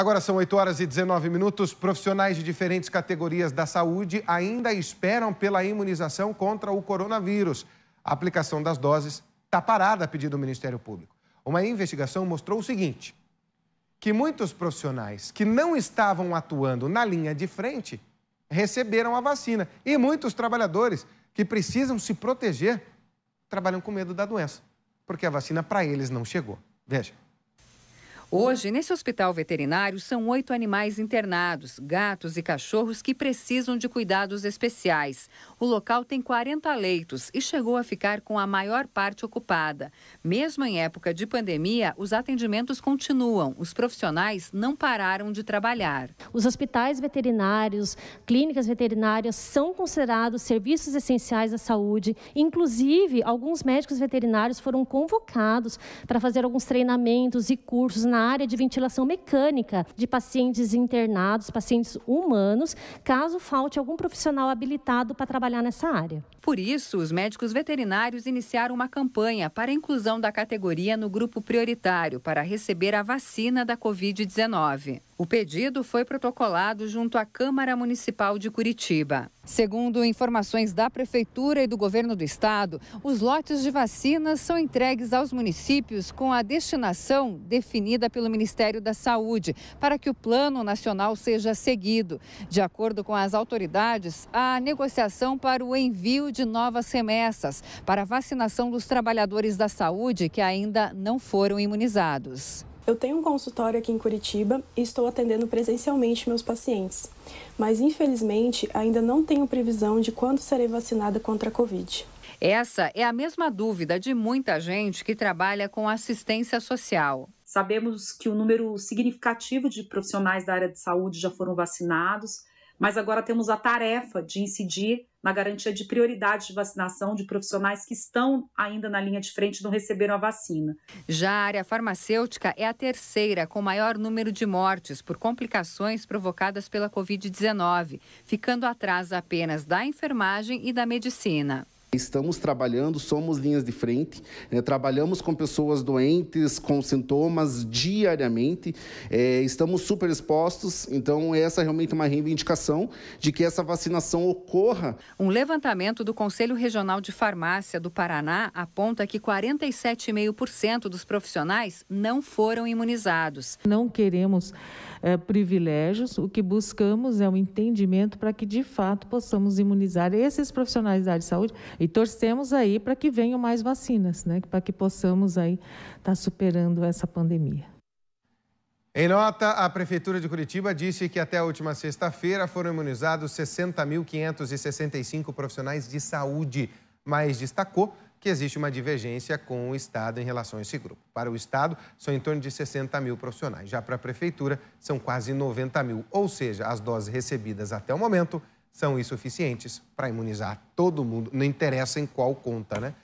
Agora são 8 horas e 19 minutos. Profissionais de diferentes categorias da saúde ainda esperam pela imunização contra o coronavírus. A aplicação das doses está parada a pedido do Ministério Público. Uma investigação mostrou o seguinte: que muitos profissionais que não estavam atuando na linha de frente receberam a vacina. E muitos trabalhadores que precisam se proteger trabalham com medo da doença, porque a vacina para eles não chegou. Veja. Hoje, nesse hospital veterinário, são oito animais internados, gatos e cachorros que precisam de cuidados especiais. O local tem 40 leitos e chegou a ficar com a maior parte ocupada. Mesmo em época de pandemia, os atendimentos continuam. Os profissionais não pararam de trabalhar. Os hospitais veterinários, clínicas veterinárias são considerados serviços essenciais à saúde. Inclusive, alguns médicos veterinários foram convocados para fazer alguns treinamentos e cursos na na área de ventilação mecânica de pacientes internados, pacientes humanos, caso falte algum profissional habilitado para trabalhar nessa área. Por isso, os médicos veterinários iniciaram uma campanha para a inclusão da categoria no grupo prioritário para receber a vacina da Covid-19. O pedido foi protocolado junto à Câmara Municipal de Curitiba. Segundo informações da Prefeitura e do Governo do Estado, os lotes de vacinas são entregues aos municípios com a destinação definida pelo Ministério da Saúde, para que o Plano Nacional seja seguido. De acordo com as autoridades, há negociação para o envio de novas remessas para a vacinação dos trabalhadores da saúde que ainda não foram imunizados. Eu tenho um consultório aqui em Curitiba e estou atendendo presencialmente meus pacientes, mas infelizmente ainda não tenho previsão de quando serei vacinada contra a Covid. Essa é a mesma dúvida de muita gente que trabalha com assistência social. Sabemos que o um número significativo de profissionais da área de saúde já foram vacinados, mas agora temos a tarefa de incidir na garantia de prioridade de vacinação de profissionais que estão ainda na linha de frente e não receberam a vacina. Já a área farmacêutica é a terceira com maior número de mortes por complicações provocadas pela Covid-19, ficando atrás apenas da enfermagem e da medicina. Estamos trabalhando, somos linhas de frente, né? trabalhamos com pessoas doentes, com sintomas diariamente, é, estamos super expostos, então essa é realmente uma reivindicação de que essa vacinação ocorra. Um levantamento do Conselho Regional de Farmácia do Paraná aponta que 47,5% dos profissionais não foram imunizados. Não queremos eh, privilégios. O que buscamos é um entendimento para que, de fato, possamos imunizar esses profissionais da área de saúde e torcemos aí para que venham mais vacinas, né? para que possamos aí estar tá superando essa pandemia. Em nota, a Prefeitura de Curitiba disse que até a última sexta-feira foram imunizados 60.565 profissionais de saúde, mas destacou que existe uma divergência com o Estado em relação a esse grupo. Para o Estado, são em torno de 60 mil profissionais. Já para a Prefeitura, são quase 90 mil. Ou seja, as doses recebidas até o momento são insuficientes para imunizar todo mundo, não interessa em qual conta, né?